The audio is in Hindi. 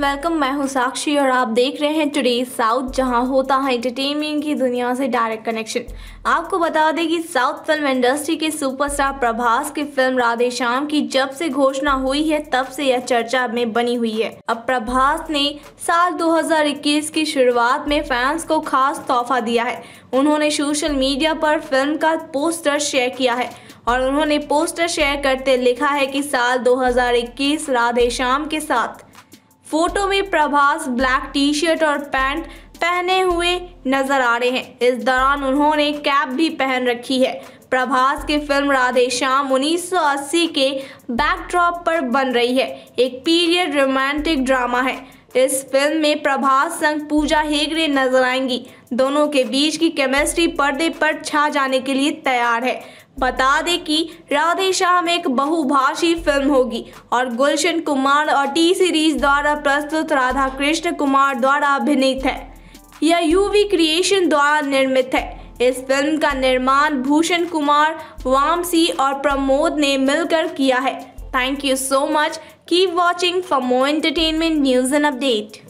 वेलकम मैं हूं साक्षी और आप देख रहे हैं टुडे साउथ जहां होता है एंटरटेनमेंट की दुनिया से डायरेक्ट कनेक्शन आपको बता दें कि साउथ फिल्म इंडस्ट्री के सुपरस्टार प्रभास की फिल्म राधे श्याम की जब से घोषणा हुई है तब से यह चर्चा में बनी हुई है अब प्रभास ने साल 2021 की शुरुआत में फैंस को खास तोहफा दिया है उन्होंने सोशल मीडिया पर फिल्म का पोस्टर शेयर किया है और उन्होंने पोस्टर शेयर करते लिखा है कि साल 2021 राधे श्याम के साथ फोटो में प्रभास ब्लैक टी शर्ट और पैंट पहने हुए नजर आ रहे हैं इस दौरान उन्होंने कैप भी पहन रखी है प्रभास की फिल्म राधे श्याम 1980 के बैकड्रॉप पर बन रही है एक पीरियड रोमांटिक ड्रामा है इस फिल्म में प्रभास संग पूजा हेगड़े नजर आएंगी दोनों के बीच की केमिस्ट्री पर्दे पर छा जाने के लिए तैयार है बता दे कि राधे श्याम एक बहुभाषी फिल्म होगी और गुलशन कुमार और टी सीरीज द्वारा प्रस्तुत राधा कृष्ण कुमार द्वारा अभिनीत है यह यूवी क्रिएशन द्वारा निर्मित है इस फिल्म का निर्माण भूषण कुमार वामसी और प्रमोद ने मिलकर किया है thank you so much keep watching for more entertainment news and update